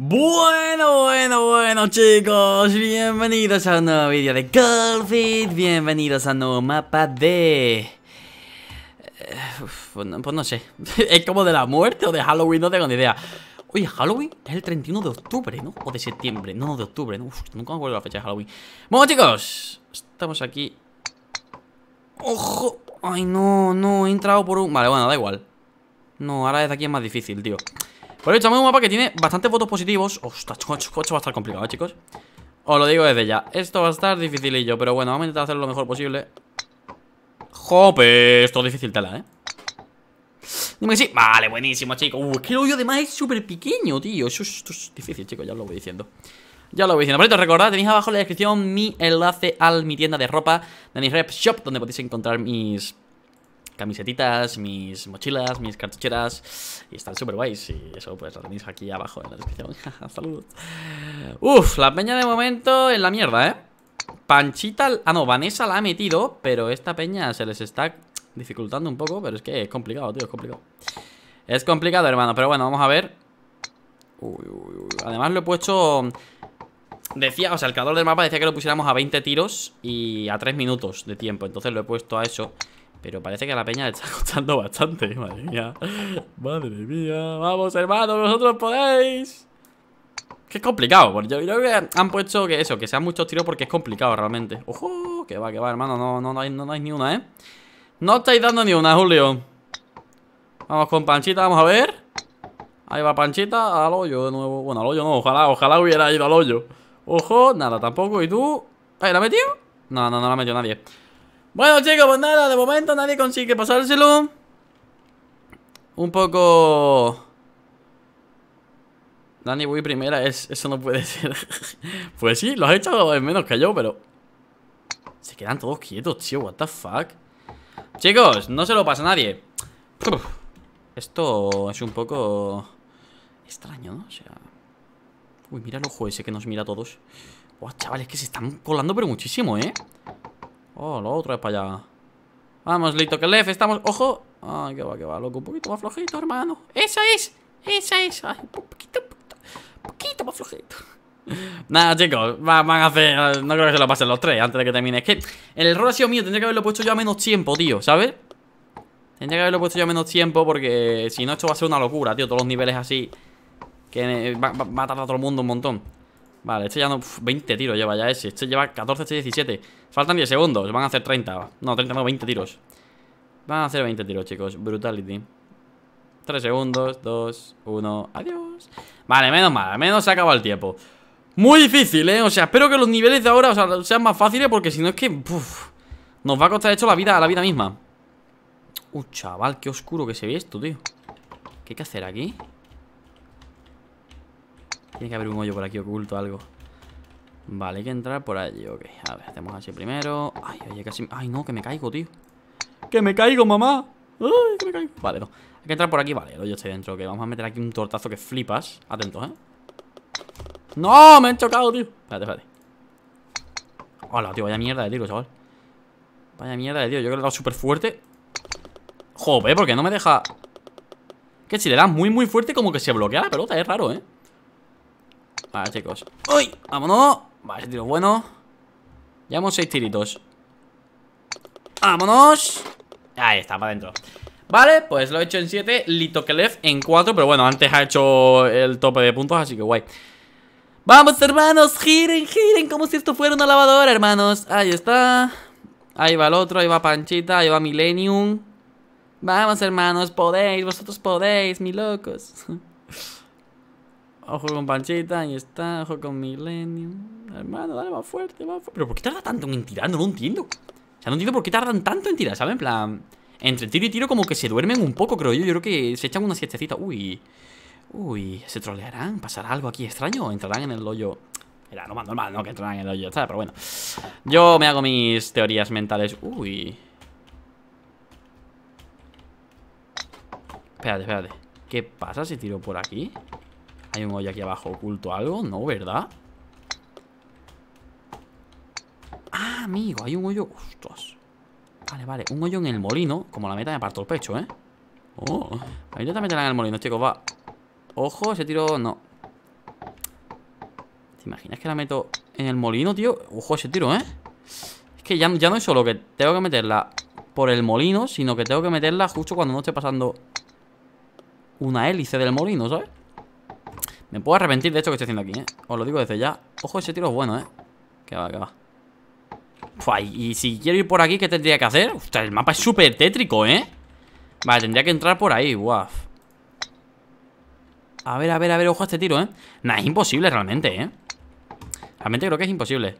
Bueno, bueno, bueno chicos, bienvenidos a un nuevo vídeo de Golfit, bienvenidos a un nuevo mapa de... Eh, pues, pues, no, sé, es como de la muerte o de Halloween, no tengo ni idea Oye, Halloween es el 31 de octubre, ¿no? O de septiembre, no, de octubre, nunca me acuerdo la fecha de Halloween Bueno chicos, estamos aquí Ojo, ay no, no, he entrado por un... Vale, bueno, da igual No, ahora desde aquí es más difícil, tío por pues hecho, un mapa que tiene bastantes votos positivos Ostras, esto va a estar complicado, ¿eh, chicos? Os lo digo desde ya Esto va a estar dificilillo, pero bueno, vamos a intentar hacerlo lo mejor posible Jope, esto es difícil tela, ¿eh? Dime que sí Vale, buenísimo, chicos Uh, que el hoyo además es súper pequeño, tío Eso es, difícil, chicos, ya lo voy diciendo ya lo voy diciendo. Por recordad, tenéis abajo en la descripción mi enlace a mi tienda de ropa de rep shop, donde podéis encontrar mis camisetitas, mis mochilas, mis cartucheras y están súper guays y eso pues lo tenéis aquí abajo en la descripción. Saludos. Uf, la peña de momento en la mierda, ¿eh? Panchita, ah no, Vanessa la ha metido, pero esta peña se les está dificultando un poco, pero es que es complicado, tío, es complicado. Es complicado, hermano, pero bueno, vamos a ver. Uy, uy, uy. Además lo he puesto... Decía, o sea, el creador del mapa decía que lo pusiéramos a 20 tiros y a 3 minutos de tiempo, entonces lo he puesto a eso. Pero parece que a la peña le está costando bastante, ¿eh? madre mía. Madre mía. Vamos, hermano, vosotros podéis. Que es complicado. Porque yo, creo que han puesto que eso, que sean muchos tiros porque es complicado realmente. Ojo, que va, que va, hermano. No, no, no, hay, hay ni una, ¿eh? No estáis dando ni una, Julio. Vamos con Panchita, vamos a ver. Ahí va Panchita, al hoyo de nuevo. Bueno, al hoyo no, ojalá, ojalá hubiera ido al hoyo. Ojo, nada, tampoco. ¿Y tú? ¿Ahí la ha metido? No, no, no la ha metido nadie. Bueno chicos, pues nada, de momento nadie consigue pasárselo Un poco... Dani, voy primera, eso no puede ser Pues sí, lo has hecho en menos que yo, pero... Se quedan todos quietos, tío, what the fuck Chicos, no se lo pasa a nadie Esto es un poco... Extraño, ¿no? O sea... Uy, mira el ojo ese que nos mira a todos Buah, chavales, que se están colando pero muchísimo, ¿eh? Oh, lo otro es para allá. Vamos, listo, que lef, estamos. ¡Ojo! Ay, que va, que va, loco. Un poquito más flojito, hermano. ¡Esa es! ¡Esa es! Ay, un poquito, un poquito, un poquito más flojito. Nada, chicos, van a hacer. No creo que se lo pasen los tres antes de que termine. Es que el error ha sido mío tendría que haberlo puesto yo a menos tiempo, tío, ¿sabes? Tendría que haberlo puesto yo a menos tiempo porque si no, esto va a ser una locura, tío. Todos los niveles así. Que eh, va, a tardar a todo el mundo un montón. Vale, este ya no... 20 tiros lleva ya ese Este lleva 14, este 17 Faltan 10 segundos Van a hacer 30 No, 30 no, 20 tiros Van a hacer 20 tiros, chicos Brutality 3 segundos 2, 1 Adiós Vale, menos mal Menos se ha acabado el tiempo Muy difícil, ¿eh? O sea, espero que los niveles de ahora o sea, sean más fáciles Porque si no es que... nos va a costar hecho la vida, la vida misma Uh, chaval, qué oscuro que se ve esto, tío ¿Qué hay que hacer aquí? Tiene que haber un hoyo por aquí oculto, algo. Vale, hay que entrar por allí, ok. A ver, hacemos así primero. Ay, oye, casi... Ay, no, que me caigo, tío. ¡Que me caigo, mamá! ¡Ay, que me caigo! Vale, no. Hay que entrar por aquí, vale. El hoyo está dentro, ok. Vamos a meter aquí un tortazo que flipas. Atentos, ¿eh? ¡No! Me han chocado, tío. Espérate, espérate. Hola, tío, vaya mierda de tiro, chaval. Vaya mierda de tiro. Yo creo que lo he dado súper fuerte. Joder, porque no me deja... Que si le das muy, muy fuerte, como que se bloquea la pelota. Es raro, ¿eh? Vale, chicos ¡Uy! ¡Vámonos! Vale, ese tiro bueno Llevamos seis tiritos ¡Vámonos! Ahí está, para adentro Vale, pues lo he hecho en 7, Litokelev en 4 Pero bueno, antes ha hecho el tope de puntos, así que guay ¡Vamos, hermanos! ¡Giren, giren! Como si esto fuera una lavadora, hermanos Ahí está Ahí va el otro, ahí va Panchita, ahí va Millennium Vamos, hermanos, podéis, vosotros podéis, mi locos Ojo con Panchita, ahí está. Ojo con Millennium. Hermano, dale más fuerte, más fuerte. Pero ¿por qué tarda tanto en tirar? No lo entiendo. O sea, no entiendo por qué tardan tanto en tirar, ¿sabes? En plan, entre tiro y tiro como que se duermen un poco, creo yo. Yo creo que se echan una siestecita. Uy, uy, ¿se trolearán? ¿Pasará algo aquí extraño? ¿O entrarán en el hoyo? Era normal, normal, ¿no? Que entrarán en el hoyo, ¿sabes? Pero bueno, yo me hago mis teorías mentales. Uy. Espérate, espérate. ¿Qué pasa si tiro por aquí? ¿Hay un hoyo aquí abajo oculto algo? No, ¿verdad? Ah, amigo, hay un hoyo... Ostras Vale, vale, un hoyo en el molino Como la meta me aparto el pecho, ¿eh? Oh, ahí no te meterán en el molino, chicos, va Ojo, ese tiro no ¿Te imaginas que la meto en el molino, tío? Ojo ese tiro, ¿eh? Es que ya no es solo que tengo que meterla por el molino Sino que tengo que meterla justo cuando no esté pasando una hélice del molino, ¿sabes? Me puedo arrepentir de esto que estoy haciendo aquí, ¿eh? Os lo digo desde ya. Ojo, ese tiro es bueno, ¿eh? Que va, que va. y si quiero ir por aquí, ¿qué tendría que hacer? Ostras, el mapa es súper tétrico, ¿eh? Vale, tendría que entrar por ahí, guau. A ver, a ver, a ver, ojo a este tiro, ¿eh? Nah, es imposible realmente, ¿eh? Realmente creo que es imposible.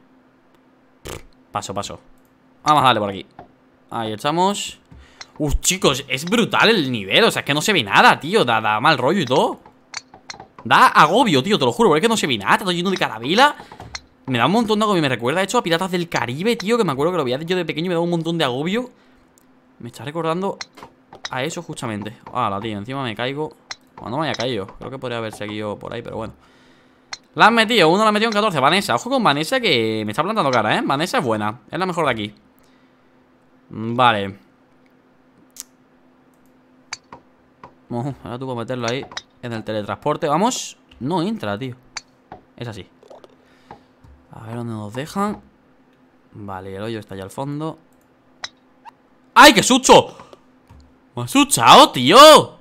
Paso, paso. Vamos a darle por aquí. Ahí echamos. Uf, chicos, es brutal el nivel. O sea, es que no se ve nada, tío. Da, da mal rollo y todo. Da agobio, tío, te lo juro, es que no se vi nada, estoy yendo de carabela Me da un montón de agobio, me recuerda hecho a Piratas del Caribe, tío Que me acuerdo que lo había yo de pequeño y me da un montón de agobio Me está recordando a eso justamente la tío, encima me caigo cuando me haya caído, creo que podría haber seguido por ahí, pero bueno La han metido, uno la ha metido en 14 Vanessa, ojo con Vanessa que me está plantando cara, ¿eh? Vanessa es buena, es la mejor de aquí mm, Vale Ahora tú que meterlo ahí en el teletransporte, vamos No entra, tío Es así A ver dónde nos dejan Vale, el hoyo está allá al fondo ¡Ay, qué sucho! ¡Me ha asustado, tío!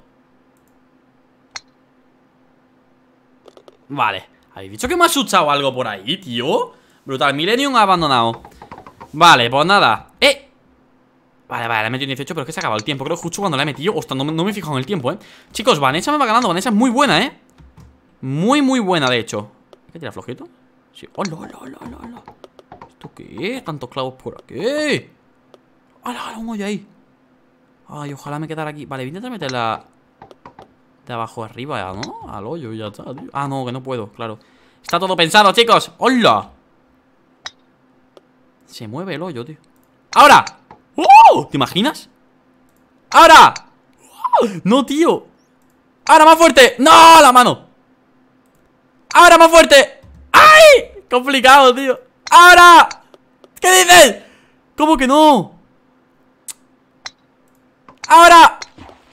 Vale ¿Habéis dicho que me ha asustado algo por ahí, tío? Brutal, Millennium ha abandonado Vale, pues nada Vale, vale, la he metido 18, pero es que se ha acabado el tiempo Creo que justo cuando la he metido, ostras, no, no, me he fijado en el tiempo, eh Chicos, Vanessa me va ganando, Vanessa es muy buena, eh Muy, muy buena, de hecho ¿Qué tira flojito? Sí, hola, oh, hola, hola, hola ¿Esto qué es? Tantos clavos por aquí Hola, hola, un hoyo ahí Ay, ojalá me quedara aquí Vale, vine a meterla... De abajo arriba, ¿no? Al hoyo ya está, tío. Ah, no, que no puedo, claro Está todo pensado, chicos ¡Hola! Se mueve el hoyo, tío ¡Ahora! ¡Oh! ¿Te imaginas? ¡Ahora! ¡No, tío! ¡Ahora más fuerte! ¡No! ¡La mano! ¡Ahora más fuerte! ¡Ay! Complicado, tío ¡Ahora! ¿Qué dices? ¿Cómo que no? ¡Ahora!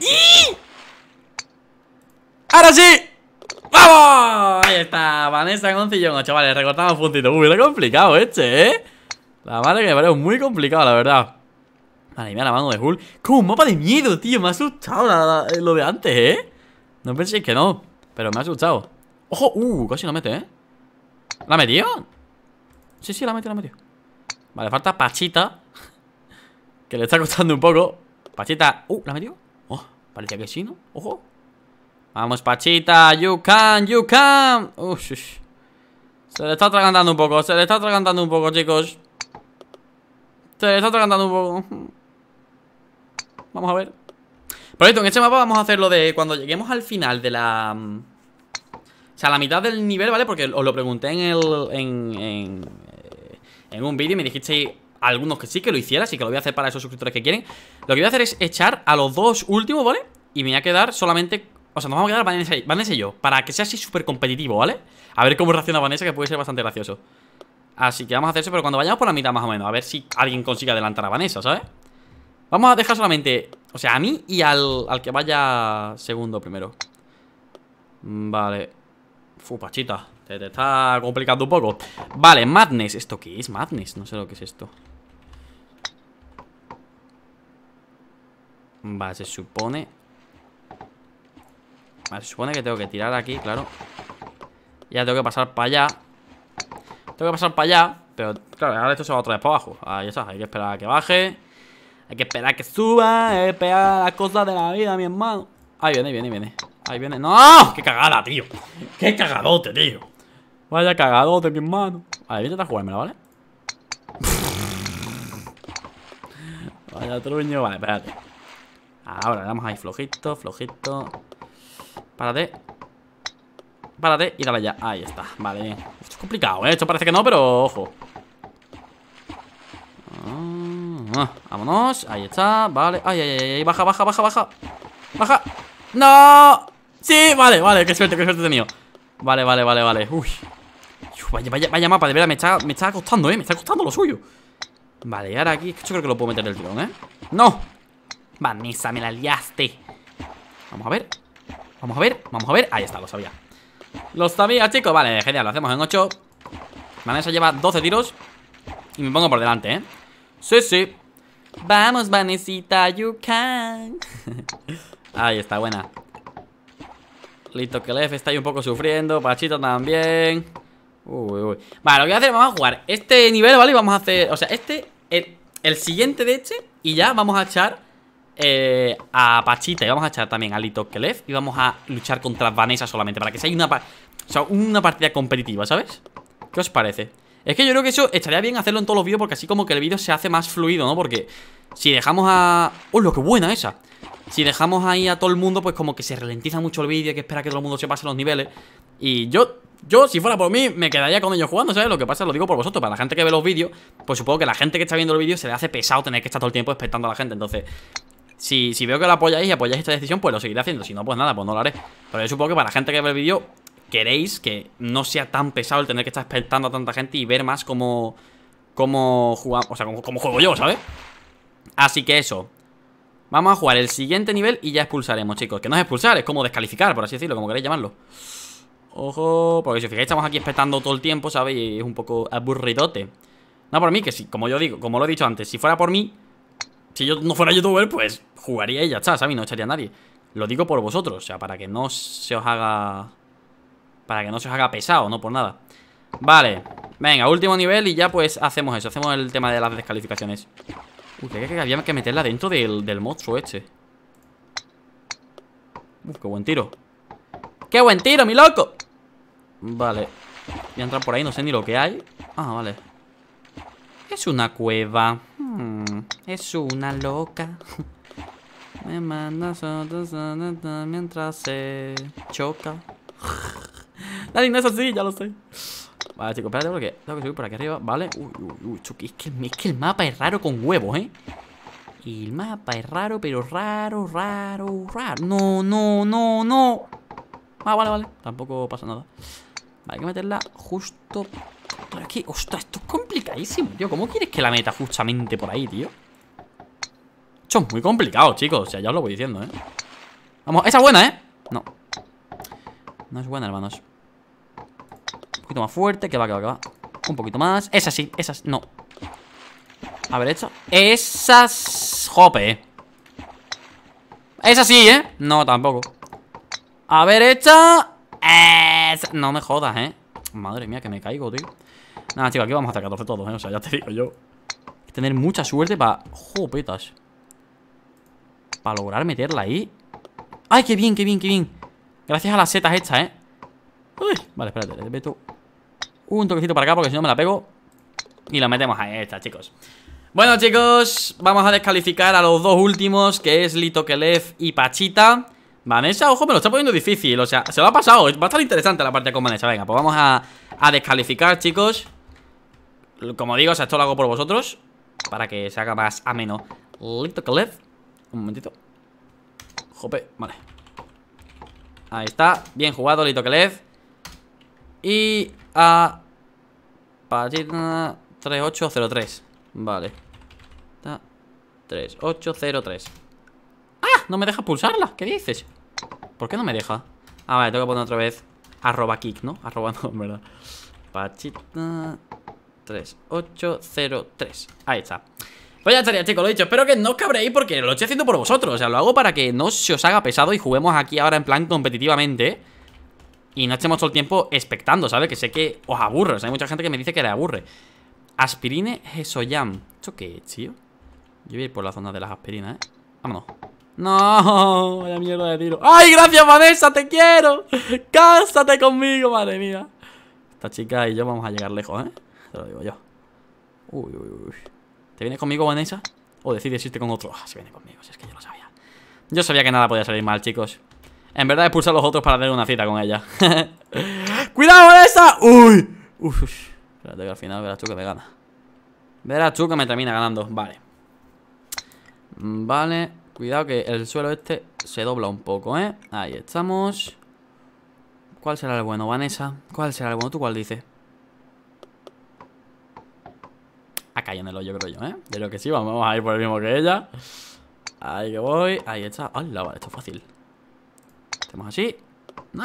¡Y! ¡Ahora sí! ¡Vamos! Ahí está, Vanessa con chavales, recortamos puntito Uy, lo complicado este, ¿eh? La madre que me parece muy complicado, la verdad Vale, mira la mano de Hulk Como un mapa de miedo, tío Me ha asustado lo de antes, ¿eh? No penséis que no Pero me ha asustado ¡Ojo! ¡Uh! Casi la mete, ¿eh? ¿La metió? Sí, sí, la metió, la metió Vale, falta Pachita Que le está costando un poco Pachita ¡Uh! ¿La metió? ¡Oh! Parecía que sí, ¿no? ¡Ojo! Vamos, Pachita You can, you can Uh. Se le está atragantando un poco Se le está atragantando un poco, chicos Se le está atragantando un poco Vamos a ver. Por cierto, en este mapa vamos a hacer lo de cuando lleguemos al final de la... Mm, o sea, a la mitad del nivel, ¿vale? Porque os lo pregunté en el... En, eh, en, un vídeo y me dijisteis algunos que sí que lo hiciera, así que lo voy a hacer para esos suscriptores que quieren. Lo que voy a hacer es echar a los dos últimos, ¿vale? Y me voy a quedar solamente... O sea, nos vamos a quedar Vanessa, Vanessa y yo, para que sea así súper competitivo, ¿vale? A ver cómo reacciona Vanessa, que puede ser bastante gracioso. Así que vamos a hacer eso, pero cuando vayamos por la mitad más o menos, a ver si alguien consigue adelantar a Vanessa, ¿sabes? Vamos a dejar solamente, o sea, a mí y al, al que vaya segundo primero mm, Vale Fupachita... pachita, te, está complicando un poco Vale, Madness, ¿esto qué es? Madness, no sé lo que es esto Vale, se supone Vale, se supone que tengo que tirar aquí, claro Ya tengo que pasar para allá Tengo que pasar para allá Pero, claro, ahora esto se va otra vez para abajo Ahí está, hay que esperar a que baje hay que esperar que suba, hay que esperar las cosas de la vida, mi hermano. Ahí viene, ahí viene, ahí viene. Ahí viene. ¡No! ¡Qué cagada, tío! ¡Qué cagadote, tío! Vaya cagadote, mi hermano. Vale, ver, a jugármela, ¿vale? Vaya truño, vale, espérate. Ahora le damos ahí flojito, flojito. Párate. Párate y dale ya. Ahí está, vale. Esto es complicado, ¿eh? Esto parece que no, pero ojo. Ah. Mm, ah, vámonos, ahí está, vale Ay, ay, ay, baja, baja, baja, baja Baja, no Sí, vale, vale, qué suerte, qué suerte he tenido Vale, vale, vale, vale, uy Vaya, vaya, vaya mapa, de verdad, me está, me está costando, eh Me está costando lo suyo Vale, y ahora aquí, yo creo que lo puedo meter del tirón, eh No, Vanessa, me la liaste Vamos a ver Vamos a ver, vamos a ver Ahí está, lo sabía Lo sabía, chicos Vale, genial, lo hacemos en 8 Vanessa lleva 12 tiros Y me pongo por delante, ¿eh? Sí, sí Vamos, Vanesita, you can. Ahí está, buena. Lito que está ahí un poco sufriendo. Pachito también. Uy, uy. Vale, lo que voy a hacer, vamos a jugar este nivel, ¿vale? Y vamos a hacer. O sea, este. El, siguiente de este. Y ya vamos a echar eh, a Pachita y vamos a echar también a Lito Kelef y vamos a luchar contra Vanessa solamente para que sea una, sea, una partida competitiva, ¿sabes? ¿Qué os parece? Es que yo creo que eso estaría bien hacerlo en todos los vídeos porque así como que el vídeo se hace más fluido, ¿no? Porque si dejamos a... ¡Oh, lo que buena esa! Si dejamos ahí a todo el mundo, pues como que se ralentiza mucho el vídeo, y que espera que todo el mundo se pase los niveles. Y yo, yo, si fuera por mí, me quedaría con ellos jugando, ¿sabes? Lo que pasa, lo digo por vosotros, para la gente que ve los vídeos, pues supongo que la gente que está viendo el vídeo se le hace pesado tener que estar todo el tiempo esperando a la gente. Entonces, si, si veo que lo apoyáis y apoyáis esta decisión, pues lo seguiré haciendo. Si no, pues nada, pues no lo haré. Pero yo supongo que para la gente que ve el vídeo queréis que no sea tan pesado el tener que estar esperando a tanta gente y ver más cómo, cómo jugamos, o sea, cómo, juego yo, ¿sabes? Así que eso. Vamos a jugar el siguiente nivel y ya expulsaremos, chicos. Que no es expulsar, es como descalificar, por así decirlo, como queréis llamarlo. Ojo, porque si os fijáis, estamos aquí esperando todo el tiempo, ¿sabéis? Y es un poco aburridote. No por mí, que sí, como yo digo, como lo he dicho antes, si fuera por mí, si yo no fuera youtuber, pues jugaría y ya está, ¿sabes? Y no echaría a nadie. Lo digo por vosotros, o sea, para que no se os haga para que no se os haga pesado, no por nada Vale, venga, último nivel y ya pues hacemos eso Hacemos el tema de las descalificaciones Uy, que había que meterla dentro del, monstruo este Uf, qué buen tiro ¡Qué buen tiro, mi loco! Vale Voy a entrar por ahí, no sé ni lo que hay Ah, vale Es una cueva hmm, Es una loca Me manda mientras se choca Nadie no es así, ya lo sé. Vale, chicos, espérate porque tengo que subir por aquí arriba, ¿vale? Uy, uy, uy, es que, es que el mapa es raro con huevos, ¿eh? El mapa es raro, pero raro, raro, raro. No, no, no, no. Ah, vale, vale. Tampoco pasa nada. Vale, hay que meterla justo por aquí. Ostras, esto es complicadísimo, tío. ¿Cómo quieres que la meta justamente por ahí, tío? Esto es muy complicado, chicos. O sea, ya os lo voy diciendo, ¿eh? Vamos, esa es buena, ¿eh? No, no es buena, hermanos Un poquito más fuerte, que va, que va, que va Un poquito más, Esas sí, esas, no A ver, hecho Esas, jope Esas sí, ¿eh? No, tampoco A ver, hecha esa... No me jodas, ¿eh? Madre mía, que me caigo, tío Nada, chicos, aquí vamos hasta 14 todos, ¿eh? O sea, ya te digo yo Hay que tener mucha suerte para... Jopetas Para lograr meterla ahí ¡Ay, qué bien, qué bien, qué bien! Gracias a las setas estas, ¿eh? Uy, vale, espérate, le meto un toquecito para acá porque si no me la pego Y la metemos ahí, esta, chicos Bueno, chicos, vamos a descalificar a los dos últimos Que es Lito Litokelev y Pachita Vanessa, ojo, me lo está poniendo difícil O sea, se lo ha pasado, va a estar interesante la parte con Vanessa Venga, pues vamos a, a descalificar, chicos Como digo, o sea, esto lo hago por vosotros Para que se haga más ameno Lito Litokelev Un momentito Jope, vale Ahí está, bien jugado Lito Kelev Y a... Pachita 3803 Vale 3803 ¡Ah! No me deja pulsarla, ¿qué dices? ¿Por qué no me deja? Ah, vale, tengo que poner otra vez Arroba kick, ¿no? Arroba no, en verdad Pachita 3803 Ahí está pues ya estaría, chicos, lo dicho Espero que no os cabréis porque lo estoy haciendo por vosotros O sea, lo hago para que no se os haga pesado Y juguemos aquí ahora en plan competitivamente Y no estemos todo el tiempo expectando, ¿sabes? Que sé que os aburre, o sea, hay mucha gente que me dice que le aburre Aspirine Hesoyam ¿Esto qué es, tío? Yo voy a ir por la zona de las aspirinas, ¿eh? Vámonos no, vaya mierda de tiro ¡Ay, gracias Vanessa, te quiero! ¡Cásate conmigo, madre mía! Esta chica y yo vamos a llegar lejos, ¿eh? Te lo digo yo Uy, uy, uy ¿Te vienes conmigo, Vanessa? O decides irte con otro ah, Se viene conmigo, si es que yo lo sabía Yo sabía que nada podía salir mal, chicos En verdad expulsa a los otros para tener una cita con ella ¡Cuidado, Vanessa! ¡Uy! Uf, uf, Espérate que al final verás tú que me gana Verás tú que me termina ganando Vale Vale Cuidado que el suelo este se dobla un poco, ¿eh? Ahí estamos ¿Cuál será el bueno, Vanessa? ¿Cuál será el bueno? ¿Tú cuál dices? cae en el hoyo, creo yo, ¿eh? lo que sí, vamos a ir por el mismo que ella. Ahí que voy. Ahí está. ¡Hala! Vale, esto es fácil. Hacemos así. ¡No!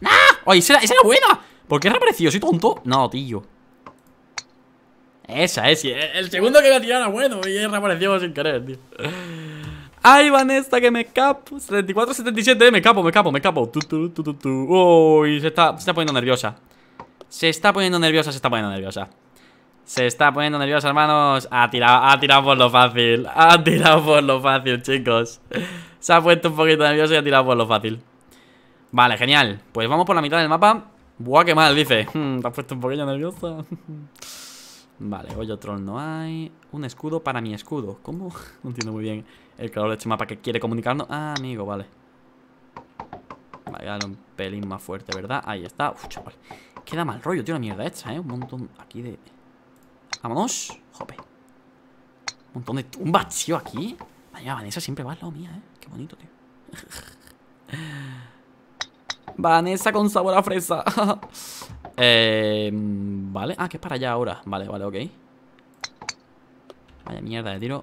¡No! ¡Oye, esa, era buena! ¿Por qué reapareció? ¿Soy tonto? No, tío. Esa es. El segundo que tiraron era bueno y reapareció sin querer, tío. ¡Ay, Vanessa, que me escapo! 74-77, eh, me escapo, me escapo, me escapo. Tu, tu, tu, tu, Uy, se está, se está poniendo nerviosa. Se está poniendo nerviosa, se está poniendo nerviosa. Se está poniendo nervioso, hermanos. Ha tirado, por lo fácil. Ha tirado por lo fácil, chicos. Se ha puesto un poquito nervioso y ha tirado por lo fácil. Vale, genial. Pues vamos por la mitad del mapa. Buah, qué mal, dice. te has puesto un poquito nervioso. vale, hoy otro no hay. Un escudo para mi escudo. ¿Cómo? No entiendo muy bien el calor de este mapa que quiere comunicarnos. Ah, amigo, vale. Vale, dale un pelín más fuerte, ¿verdad? Ahí está. Uf, chaval. Queda mal rollo, tío, la mierda hecha, ¿eh? Un montón aquí de... Vámonos. Jope. Un montón de Un tío, aquí. Vaya, Vanessa siempre va al lado mía, ¿eh? Qué bonito, tío. Vanessa con sabor a fresa. eh, vale. Ah, que es para allá ahora. Vale, vale, ok. Vaya mierda de tiro.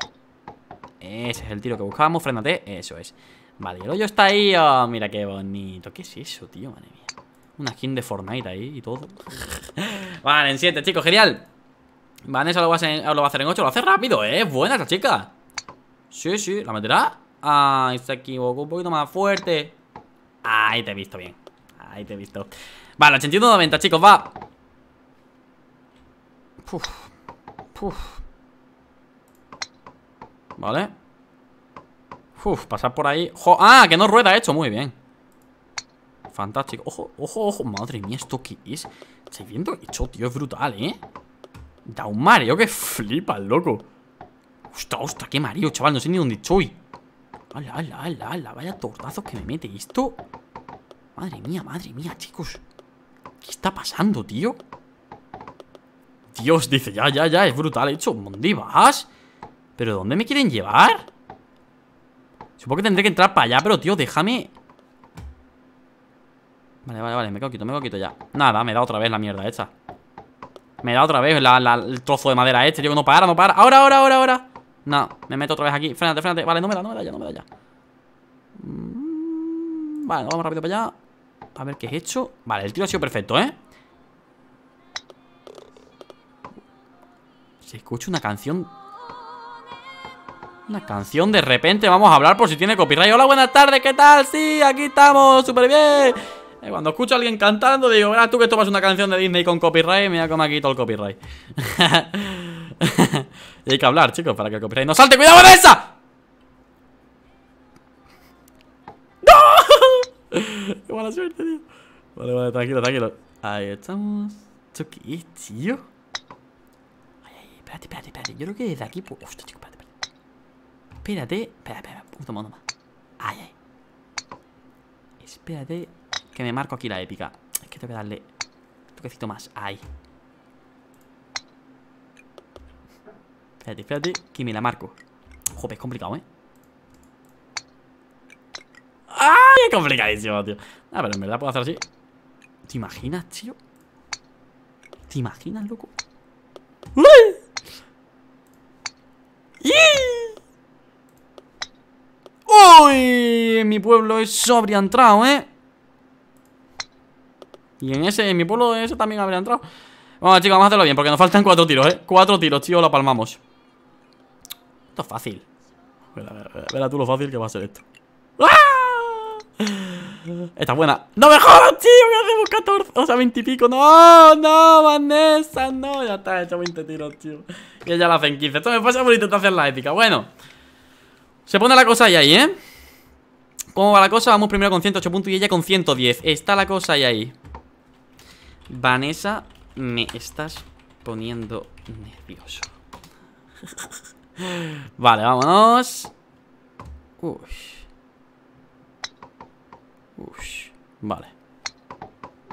Ese es el tiro que buscábamos. Frénate. Eso es. Vale, el hoyo está ahí. Ah, mira qué bonito. ¿Qué es eso, tío? Madre mía. Una skin de Fortnite ahí y todo. vale, en 7, chicos. Genial eso lo va, a hacer, lo va a hacer en 8. Lo hace rápido, ¿eh? Buena esta chica. Sí, sí. ¿La meterá? Ah, se equivocó un poquito más fuerte. Ahí te he visto bien. Ahí te he visto. Vale, 81-90, chicos, va. Puf. Puf. Vale. Uf, pasar por ahí. ah, que no rueda hecho. Muy bien. Fantástico. Ojo, ojo, ojo. Madre mía, ¿esto qué es? Estoy viendo hecho, tío. Es brutal, ¿eh? Da un mareo que flipa el loco. Hostia, hostia, qué Mario, chaval. No sé ni dónde estoy. Ala, ala, ala, ala. Vaya tortazos que me mete. esto? Madre mía, madre mía, chicos. ¿Qué está pasando, tío? Dios, dice, ya, ya, ya, es brutal, hecho ¿Dónde vas? ¿Pero dónde me quieren llevar? Supongo que tendré que entrar para allá, pero tío, déjame Vale, vale, vale, me coquito me coquito ya Nada, me da otra vez la mierda esta me da otra vez el trozo de madera este. Yo no para, no para. Ahora, ahora, ahora, ahora. No, me meto otra vez aquí. Frente, frenate Vale, no me da, no me da ya, no me da ya. Mm, vale, vamos rápido para allá. A ver qué he hecho. Vale, el tiro ha sido perfecto, ¿eh? Se escucha una canción una canción de repente, vamos a hablar por si tiene copyright Hola, buenas tardes, ¿qué tal? Sí, aquí estamos, súper bien y eh, cuando escucho a alguien cantando, digo, Mira ah, tú que tomas una canción de Disney con copyright, mira cómo me quitado el copyright. y hay que hablar, chicos, para que el copyright no salte. ¡Cuidado con esa! ¡No! ¡Qué mala suerte, tío! Vale, vale, tranquilo, tranquilo. Ahí estamos. ¿Esto qué es, tío? Ay, ay, espérate, espérate, espérate. Yo creo que desde aquí. Pues... Hostia, chico, espérate, espérate. Espérate, espérate, espérate. Toma, nomás Ay, ay. Espérate. Que me marco aquí la épica. Es que tengo que darle un toquecito más. Ahí. Espérate, espérate. Que me la marco. Joder, es complicado, ¿eh? ¡Ay! Es complicadísimo, tío. Ah, pero en verdad puedo hacer así. ¿Te imaginas, tío? ¿Te imaginas, loco? ¡Uy! ¡Uy! mi pueblo es sobria entrado, ¿eh? Y en ese, en mi pueblo de ese también habría entrado Bueno, chicos, vamos a hacerlo bien Porque nos faltan cuatro tiros, ¿eh? Cuatro tiros, tío, la palmamos Esto es fácil Verá, tú lo fácil que va a ser esto ¡Ah! Esta es buena ¡No me jodas, tío! Que hacemos 14, o sea, 20 y pico ¡No! ¡No, Vanessa! ¡No! Ya está, he hecho 20 tiros, tío Que ya la hacen 15 Esto me pasa por intentar hacer la ética Bueno Se pone la cosa ahí, ahí, ¿eh? ¿Cómo va la cosa? Vamos primero con 108 puntos y ella con 110 Está la cosa ahí, ahí Vanessa, me estás poniendo nervioso. vale, vámonos. Vale.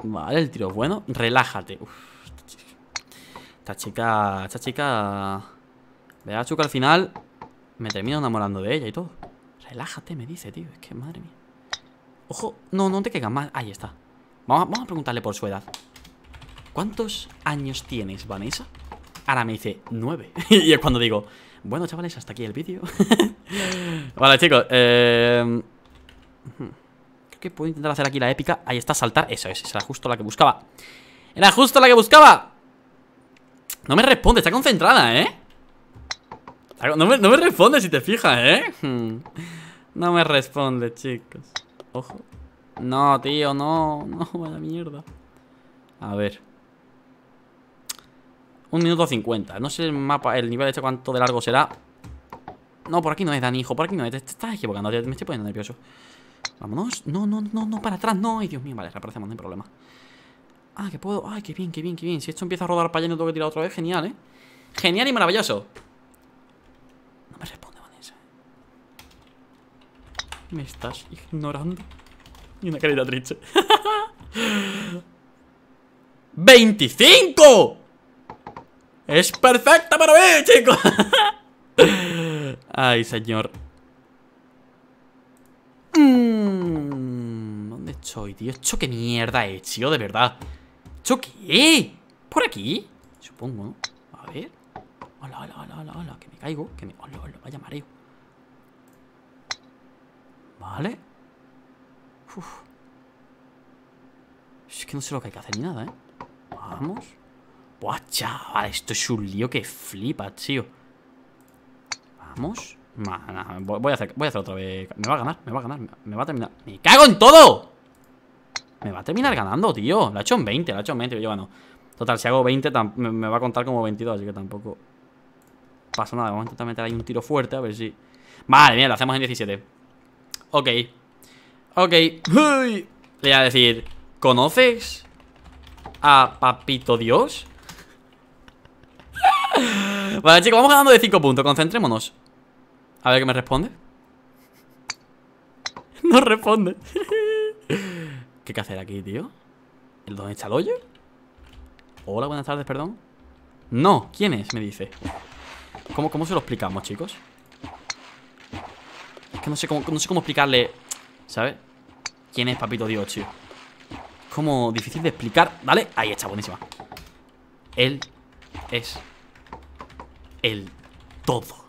Vale, el tiro es bueno. Relájate. Esta chica... Esta chica... Vea, chuca al final me termino enamorando de ella y todo. Relájate, me dice, tío. Es que madre mía. Ojo, no, no te quegas más. Ahí está. vamos a preguntarle por su edad. ¿Cuántos años tienes, Vanessa? Ahora me dice, nueve. y es cuando digo, bueno, chavales, hasta aquí el vídeo. vale, chicos, em, Creo que puedo intentar hacer aquí la épica. Ahí está, saltar. Eso es, esa era justo la que buscaba. ¡Era justo la que buscaba! No me responde, está concentrada, ¿eh? No me, no me responde si te fijas, ¿eh? Hmm. No me responde, chicos. Ojo. No, tío, no. No, vaya mierda. A ver. Un minuto cincuenta, No sé el mapa, el nivel este cuánto de largo será. No, por aquí no es, Dani, hijo. Por aquí no es. Te, estás equivocando. me estoy poniendo nervioso. Vámonos. No, no, no, no. Para atrás. No. Ay, Dios mío. Vale, reaparecemos. No hay problema. Ah, que puedo. Ay, qué bien, qué bien, qué bien. Si esto empieza a rodar para allá no tengo que tirar otra vez, genial, ¿eh? Genial y maravilloso. No me responde, Vanessa. Me estás ignorando. Y una carita triste. ¡25! ¡Es perfecta para mí, chicos! Ay, señor mm, ¿Dónde estoy, tío? ¿Esto qué mierda es, tío? De verdad ¿Esto qué? ¿Por aquí? Supongo, ¿no? A ver Hola, hola, hola, hola, hola Que me caigo que me... Hola, hola, vaya mareo Vale Uf. Es que no sé lo que hay que hacer ni nada, ¿eh? Vamos Buah, chaval, esto es un lío que flipa, tío. Vamos. voy, a hacer, voy a hacer otra vez. Me va a ganar, me va a ganar, me va a terminar. ¡Me cago en todo! Me va a terminar ganando, tío. La ha he hecho en 20, la ha he hecho en 20, yo gano. Total, si hago 20 me va a contar como 22, así que tampoco pasa nada. Vamos a intentar meter ahí un tiro fuerte, a ver si... Vale, mira, lo hacemos en 17. Ok. Ok. Le voy a decir, ¿conoces a Papito Dios? Vale, chicos, vamos ganando de 5 puntos, concentrémonos A ver qué me responde No responde ¿Qué hay que hacer aquí, tío? ¿El dónde está el hoyo? Hola, buenas tardes, perdón No, ¿quién es? Me dice ¿Cómo, cómo se lo explicamos, chicos? Es que no sé cómo, sé cómo explicarle ¿Sabes? ¿Quién es Papito Dios, tío? Como difícil de explicar Vale, ahí está, buenísima Él es el todo.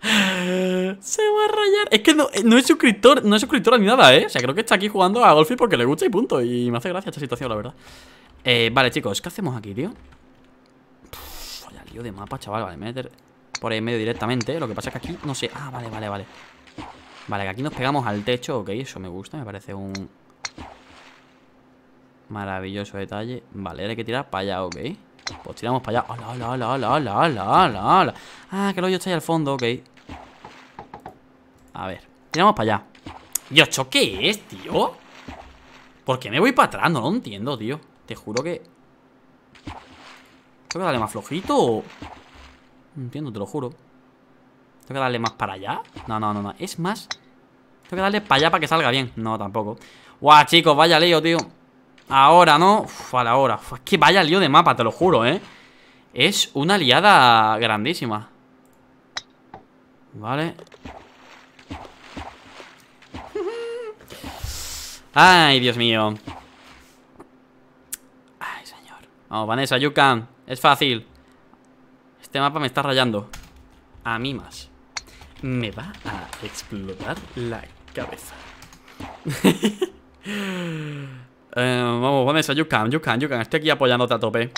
Se va a rayar. Es que no, eh, es suscriptor, no es suscriptora ni nada, ¿eh? O sea, creo que está aquí jugando a Golfi porque le gusta y punto. Y me hace gracia esta situación, la verdad. Eh, vale, chicos, ¿qué hacemos aquí, tío? lío de mapa, chaval. Vale, meter por ahí en medio directamente. Lo que pasa es que aquí, no sé. Ah, vale, vale, vale. Vale, que aquí nos pegamos al techo. Ok, eso me gusta, me parece un... Maravilloso detalle. Vale, hay que tirar para allá, ok. Pues tiramos para allá. ¡Hala, hala, hala, hala, Ah, que el hoyo está ahí al fondo, ok. A ver, tiramos para allá. Dios, qué es, tío? ¿Por qué me voy para atrás? No lo entiendo, tío. Te juro que... ¿Tengo que darle más flojito No entiendo, te lo juro. ¿Tengo que darle más para allá? No, no, no, no. Es más... Tengo que darle para allá para que salga bien. No, tampoco. Guau, chicos, vaya lío, tío. Ahora, ¿no? Uf, a la hora. es que vaya lío de mapa, te lo juro, ¿eh? Es una liada grandísima. Vale. Ay, Dios mío. Ay, señor. Vamos, Vanessa, you can. Es fácil. Este mapa me está rayando. A mí más. Me va a explotar la cabeza. Eh, vamos, Vanessa, you can, you can, Estoy aquí apoyándote a tope.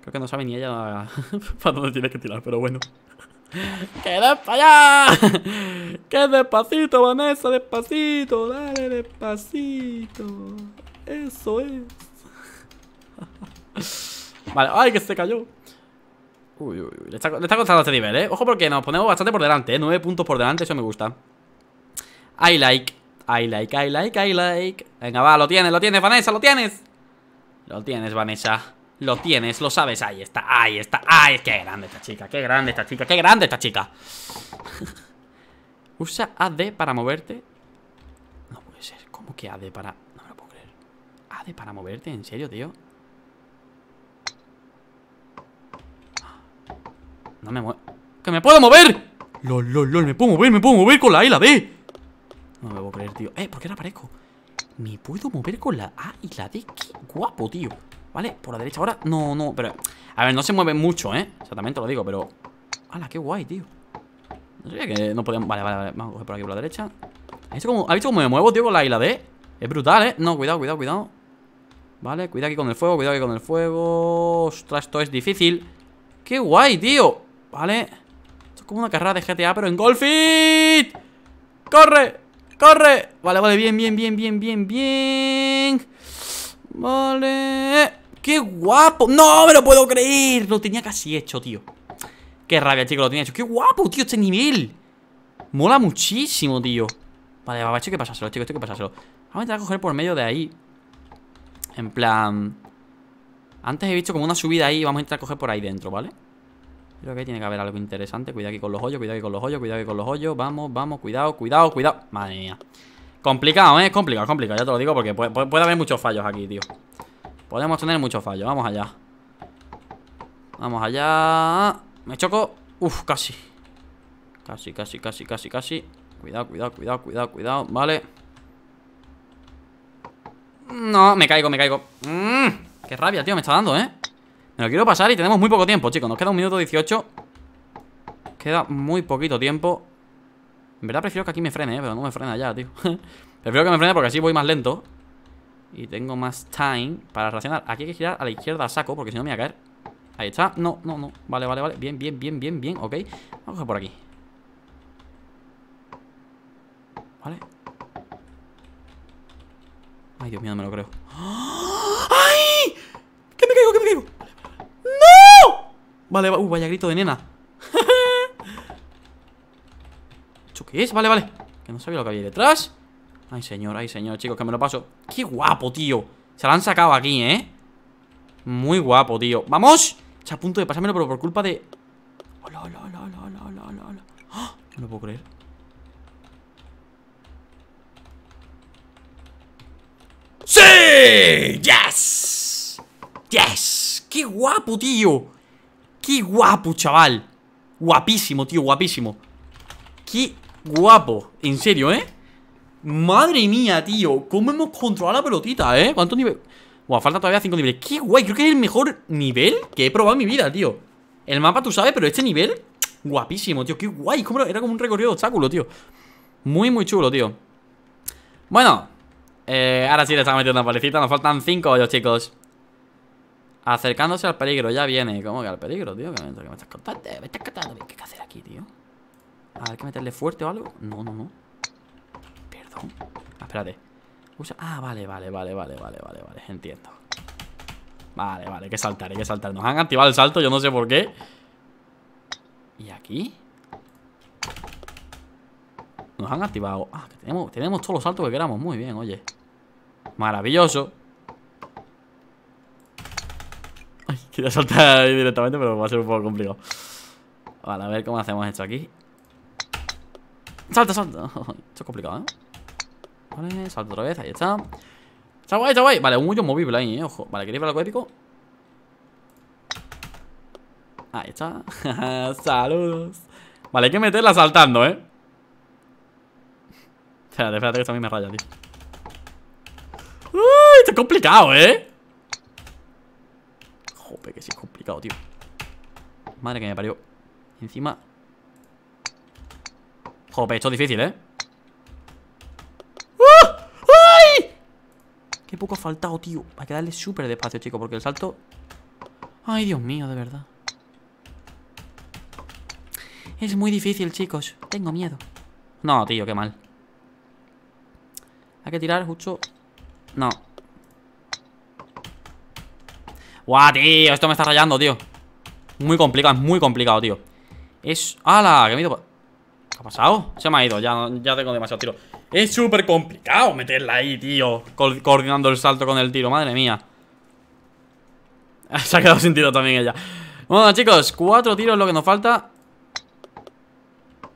Creo que no sabe ni ella para dónde tienes que tirar, pero bueno. ¡Que des qué allá! ¡Que despacito, Vanessa! ¡Despacito! ¡Dale, despacito! ¡Eso es! vale, ¡ay, que se cayó! Uy, uy, uy, le está, le costando este nivel, ¿eh? Ojo porque nos ponemos bastante por delante, ¿eh? 9 puntos por delante, eso me gusta I like, I like, I like, I like Venga, va, lo tienes, lo tienes, Vanessa, lo tienes Lo tienes, Vanessa Lo tienes, lo sabes, ahí está, ahí está Ay, qué grande esta chica, qué grande esta chica Qué grande esta chica Usa AD para moverte No puede ser, ¿cómo que AD para...? No me puedo creer ¿AD para moverte? ¿En serio, tío? No me muevo ¡Que me puedo mover! ¡Lol, lol, lol! ¡Me puedo mover, me puedo mover con la A y la D! No me puedo creer, tío Eh, ¿por qué no aparezco? Me puedo mover con la A y la D Qué guapo, tío Vale, por la derecha ahora No, no, pero A ver, no se mueve mucho, ¿eh? Exactamente lo digo, pero ¡Hala, qué guay, tío! No sabía que no podíamos... Vale, vale, vale Vamos a coger por aquí por la derecha ¿Has visto cómo, me muevo, tío? Con la A y la D Es brutal, ¿eh? No, cuidado, cuidado, cuidado Vale, cuidado aquí con el fuego Cuidado aquí con el fuego Ostras, esto es difícil ¡Qué guay, tío! Vale Esto es como una carrera de GTA, pero en Golfit ¡Corre! ¡Corre! Vale, vale, bien, bien, bien, bien, bien, bien Vale ¡Qué guapo! ¡No me lo puedo creer! Lo tenía casi hecho, tío Qué rabia, chico, lo tenía hecho ¡Qué guapo, tío, este nivel! Mola muchísimo, tío Vale, va, esto hay que pasárselo, chicos, esto hay que pasárselo Vamos a a coger por medio de ahí En plan... Antes he visto como una subida ahí Vamos a a coger por ahí dentro, ¿vale? vale Creo que tiene que haber algo interesante. Cuidado aquí con los hoyos, cuidado aquí con los hoyos, cuidado aquí con los hoyos. Vamos, vamos, cuidado, cuidado, cuidado. Madre mía. Complicado, ¿eh? complicado, complicado, ya te lo digo porque puede, haber muchos fallos aquí, tío. Podemos tener muchos fallos, vamos allá. Vamos allá. Me choco. Uf, casi. Casi, casi, casi, casi, casi. Cuidado, cuidado, cuidado, cuidado, cuidado. Vale. No, me caigo, me caigo. Mmm, qué rabia, tío, me está dando, ¿eh? Me lo quiero pasar y tenemos muy poco tiempo, chicos Nos queda un minuto 18 Queda muy poquito tiempo En verdad prefiero que aquí me frene, ¿eh? Pero no me frena ya, tío Prefiero que me frene porque así voy más lento Y tengo más time para reaccionar Aquí hay que girar a la izquierda a saco Porque si no me voy a caer Ahí está, no, no, no Vale, vale, vale, bien, bien, bien, bien, bien, ok Vamos a coger por aquí Vale Ay, Dios mío, no me lo creo ¡Ay! ¡Que me caigo, que me caigo! Vale, uh, vaya grito de nena ¿Esto qué es? Vale, vale Que no sabía lo que había detrás Ay, señor, ay, señor, chicos, que me lo paso Qué guapo, tío Se lo han sacado aquí, ¿eh? Muy guapo, tío ¡Vamos! Está a punto de pasármelo, pero por culpa de... Hola, hola, hola, hola, hola, ¡Ah! No lo puedo creer ¡Sí! ¡Yes! ¡Yes! ¡Qué guapo, tío! ¡Qué guapo, chaval! Guapísimo, tío, guapísimo ¡Qué guapo! En serio, ¿eh? Madre mía, tío Cómo hemos controlado la pelotita, ¿eh? ¿Cuántos niveles? Buah, falta todavía 5 niveles ¡Qué guay! Creo que es el mejor nivel que he probado en mi vida, tío El mapa tú sabes, pero este nivel Guapísimo, tío, qué guay Era como un recorrido de obstáculos, tío Muy, muy chulo, tío Bueno eh, Ahora sí le estamos metiendo una palecita Nos faltan cinco hoyos, chicos Acercándose al peligro, ya viene. ¿Cómo que al peligro, tío? ¿Qué me, estás contando? ¿Me estás contando? ¿Qué hay que hacer aquí, tío? ¿Hay que meterle fuerte o algo. No, no, no. Perdón. Ah, espérate. Ah, vale, vale, vale, vale, vale, vale, vale. Entiendo. Vale, vale, hay que saltar, hay que saltar. Nos han activado el salto, yo no sé por qué. ¿Y aquí? Nos han activado. Ah, que tenemos todos los saltos que queramos. Muy bien, oye. Maravilloso. Ay, quería saltar ahí directamente, pero va a ser un poco complicado. Vale, a ver cómo hacemos esto aquí. ¡Salta, salta! Esto es complicado, ¿eh? Vale, salta otra vez, ahí está. ¡Está guay, está Vale, un huyo movible ahí, ¿eh? Ojo. Vale, ¿queréis ver algo épico? Ahí está. Saludos. Vale, hay que meterla saltando, ¿eh? Espérate, espérate que esto a mí me raya, tío. ¡Uy! Esto es complicado, ¿eh? que sí es complicado, tío. Madre que me parió. Encima. Jope, esto es difícil, ¿eh? ¡Ah! ¡Ay! Qué poco ha faltado, tío. Hay que darle súper despacio, chico, porque el salto. Ay, Dios mío, de verdad. Es muy difícil, chicos. Tengo miedo. No, tío, qué mal. Hay que tirar justo... No, Guau, tío, esto me está rayando, tío Muy complicado, es muy complicado, tío Es... ¡Hala! ¿Qué ha pasado? Se me ha ido, ya, ya tengo demasiado tiro Es súper complicado meterla ahí, tío Coordinando el salto con el tiro, madre mía Se ha quedado sin tiro también ella Bueno, chicos, cuatro tiros lo que nos falta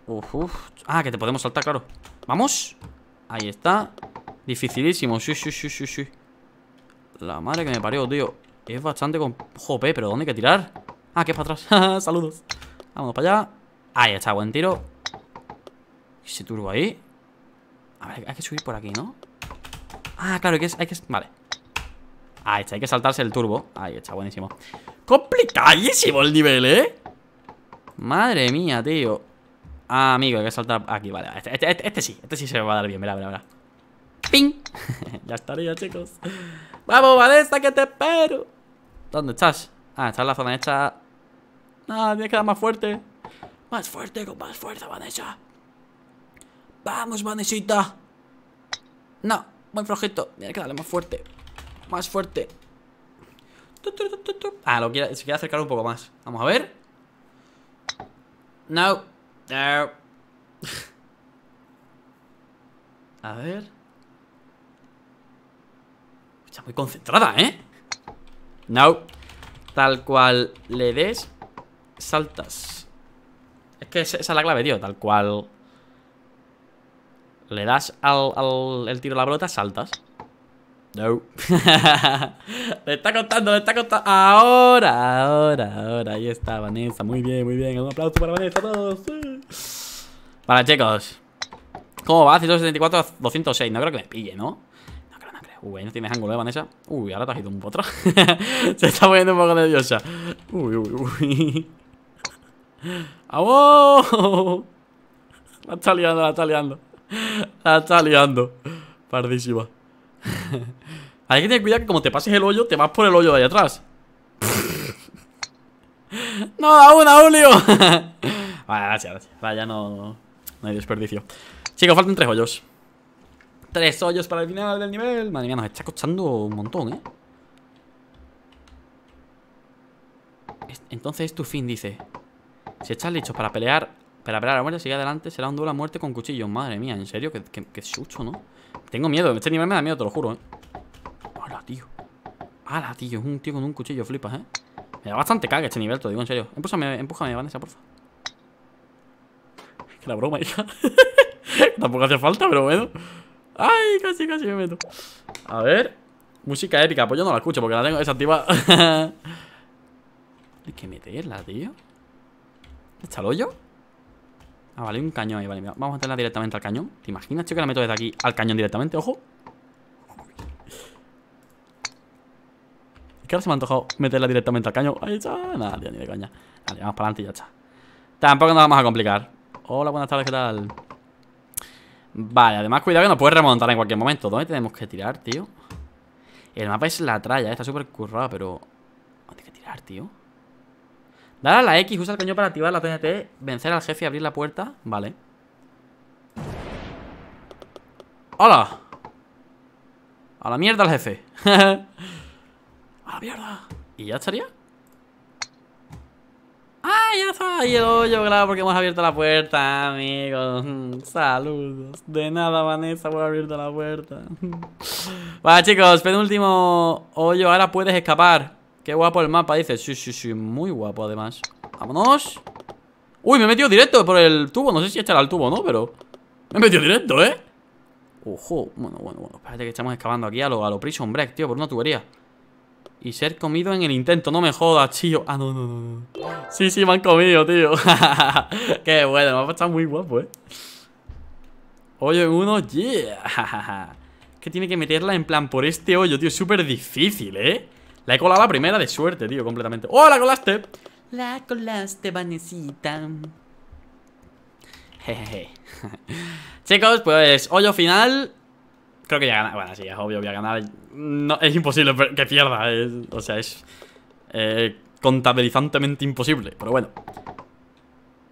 uf, uf. Ah, que te podemos saltar, claro Vamos Ahí está Dificilísimo, sí, sí, sí, sí La madre que me parió, tío es bastante con... Jope, pero ¿dónde hay que tirar? Ah, que es para atrás Saludos Vamos para allá Ahí está, buen tiro Ese turbo ahí A ver, hay que subir por aquí, ¿no? Ah, claro, hay que... Hay que vale Ahí está, hay que saltarse el turbo Ahí está, buenísimo Complicadísimo el nivel, ¿eh? Madre mía, tío Ah, amigo, hay que saltar aquí, vale este, este, este, sí, este sí se me va a dar bien, Mira, mira, mira ¡Ping! ya estaría, chicos Vamos, Vanessa, que te espero ¿Dónde estás? Ah, está en la zona hecha Ah, tienes que dar más fuerte. Más fuerte, con más fuerza, Vanessa. Vamos, Vanesita. No, muy flojito. Tienes que darle más fuerte. Más fuerte. Ah, lo quiero. se quiere acercar un poco más. Vamos a ver. No. No. a ver. Está muy concentrada, ¿eh? No. Tal cual le des, saltas. Es que esa es la clave, tío. Tal cual le das al, el tiro a la brota, saltas. No. le está contando, le está contando. Ahora, ahora, ahora. Ahí está Vanessa. Muy bien, muy bien. Un aplauso para Vanessa todos. Vale, chicos. ¿Cómo va? 174 206. No creo que me pille, ¿no? Uy, ahí no tienes ángulo, ¿eh, Vanessa? Uy, ahora te has ido un potro Se está poniendo un poco nerviosa Uy, uy, uy ¡Vamos! La está liando, la está liando La está liando Pardísima Hay que tener cuidado que como te pases el hoyo Te vas por el hoyo de ahí atrás ¡No, da una, Julio! vale, gracias, gracias Vaya, ya no, no hay desperdicio Chicos, faltan tres hoyos Tres hoyos para el final del nivel. Madre mía, nos está costando un montón, ¿eh? Entonces es tu fin, dice. Si estás listo para pelear, para pelear a la muerte, sigue adelante, será un duelo a muerte con cuchillos. Madre mía, en serio, qué, chucho, ¿no? Tengo miedo, este nivel me da miedo, te lo juro, ¿eh? Hala, tío. Hala, tío, es un tío con un cuchillo, flipas, ¿eh? Me da bastante caga este nivel, te lo digo en serio. Empújame, empújame, esa porfa. Que la broma, hija. Tampoco hace falta, pero bueno. Ay, casi, casi me meto A ver Música épica, pues yo no la escucho porque la tengo desactivada Hay que meterla, tío ¿Está el hoyo? Ah, vale, un cañón ahí, vale mira. Vamos a meterla directamente al cañón ¿Te imaginas, tío, que la meto desde aquí al cañón directamente? Ojo Es que ahora se me ha antojado meterla directamente al cañón Ahí está, nada, tío, ni de coña Vale, vamos para adelante y ya está Tampoco nos vamos a complicar Hola, buenas tardes, ¿qué tal? Vale, además cuidado que nos puede remontar en cualquier momento ¿Dónde tenemos que tirar, tío? El mapa es la tralla, ¿eh? está súper currado, pero... ¿Dónde hay que tirar, tío? Dale a la X, usa el cañón para activar la TNT Vencer al jefe y abrir la puerta Vale ¡Hola! A la mierda el jefe A la mierda ¿Y ya estaría? ¡Ah, ya ahí el hoyo! Claro, porque hemos abierto la puerta, amigos. Saludos. De nada, Vanessa, voy a abrir la puerta. Vale, chicos, penúltimo hoyo. Ahora puedes escapar. Qué guapo el mapa, dice. Sí, sí, sí, muy guapo, además. Vámonos. Uy, me he metido directo por el tubo. No sé si este era el tubo, ¿no? Pero me he metido directo, ¿eh? Ojo. Bueno, bueno, bueno. Espérate que estamos excavando aquí a lo, a lo Prison Break, tío, por una tubería. Y ser comido en el intento, no me jodas, chillo. Ah, no, no, no, Sí, sí, me han comido, tío Qué bueno, me ha pasado muy guapo, eh Hoyo en uno, yeah Que tiene que meterla en plan por este hoyo, tío Súper difícil, eh La he colado la primera de suerte, tío, completamente ¡Oh, la colaste! La colaste, Vanesita Jejeje Chicos, pues hoyo final Creo que ya gana. Bueno, sí, es obvio, voy a ganar. No, es imposible que pierda. o sea, es eh, contabilizantemente imposible. Pero bueno.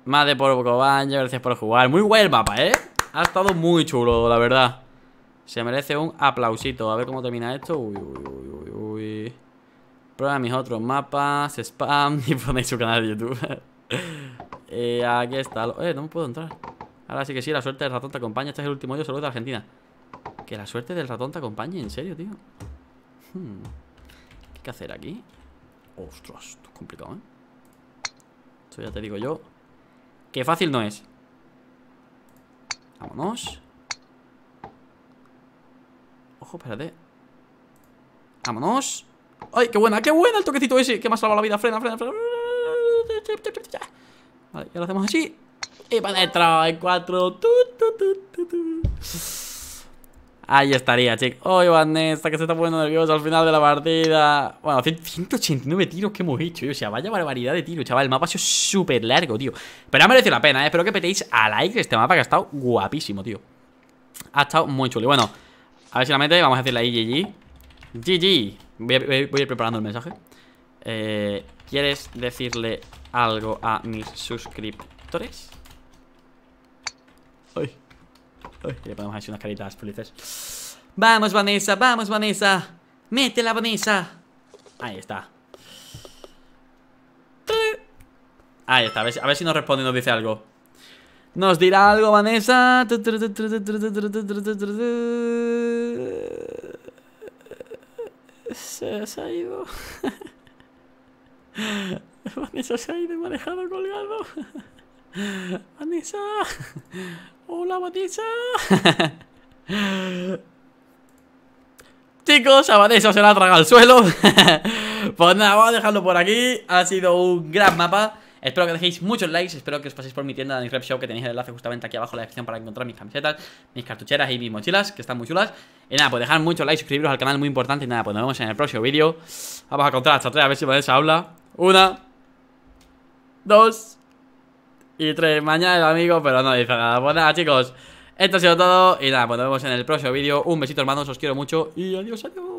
Más de por baño gracias por jugar. Muy guay el mapa, ¿eh? Ha estado muy chulo, la verdad. Se merece un aplausito. A ver cómo termina esto. Uy, uy, uy, uy, uy. Prueba mis otros mapas, spam y ponéis su canal de YouTube. Eh, aquí está. Eh, no me puedo entrar. Ahora sí que sí, la suerte de ratón te acompaña. Este es el último yo Saludos de Argentina. Que la suerte del ratón te acompañe, en serio, tío. Hmm. ¿Qué hay que hacer aquí? Ostras, esto es complicado, ¿eh? Esto ya te digo yo. ¡Qué fácil no es. Vámonos. Ojo, espérate. Vámonos. ¡Ay, qué buena! ¡Qué buena el toquecito ese! Que me ha salvado la vida. Frena, frena, frena. Vale, ya lo hacemos así. Y para adentro. En cuatro. tú! Ahí estaría, chicos. ¡Oye, Vanessa, que se está poniendo nerviosa al final de la partida! Bueno, 189 tiros que hemos hecho, O sea, vaya barbaridad de tiros, chaval. El mapa ha sido súper largo, tío. Pero ha merecido la pena, ¿eh? Espero que petéis a like este mapa que ha estado guapísimo, tío. Ha estado muy chulo. Y Bueno, a ver si la mete. Vamos a decirle ahí GG. GG. Voy a, ir preparando el mensaje. Eh, ¿Quieres decirle algo a mis suscriptores? Ay. Uy, le podemos hacer unas caritas felices. Vamos, Vanessa, vamos, Vanessa. Métela, Vanessa. Ahí está. Ahí está, a ver, si, nos responde y nos dice algo. Nos dirá algo, Vanessa. Se, ha ido. Vanessa se ha ido manejado colgado. Vanessa. ¡Hola, Batisa! Chicos, a Vanessa se la traga al suelo. pues nada, vamos a dejarlo por aquí. Ha sido un gran mapa. Espero que dejéis muchos likes, espero que os paséis por mi tienda de Rep Show, que tenéis el enlace justamente aquí abajo en la descripción para encontrar mis camisetas, mis cartucheras y mis mochilas, que están muy chulas. Y nada, pues dejar muchos likes, suscribiros al canal, muy importante. Y nada, pues nos vemos en el próximo vídeo. Vamos a contar hasta tres, a ver si Vanessa habla. Una. Dos y tres, mañana el amigo, pero no dice nada. Pues nada, chicos, esto ha sido todo. Y nada, pues nos vemos en el próximo vídeo. Un besito, hermanos, os quiero mucho. Y adiós, adiós.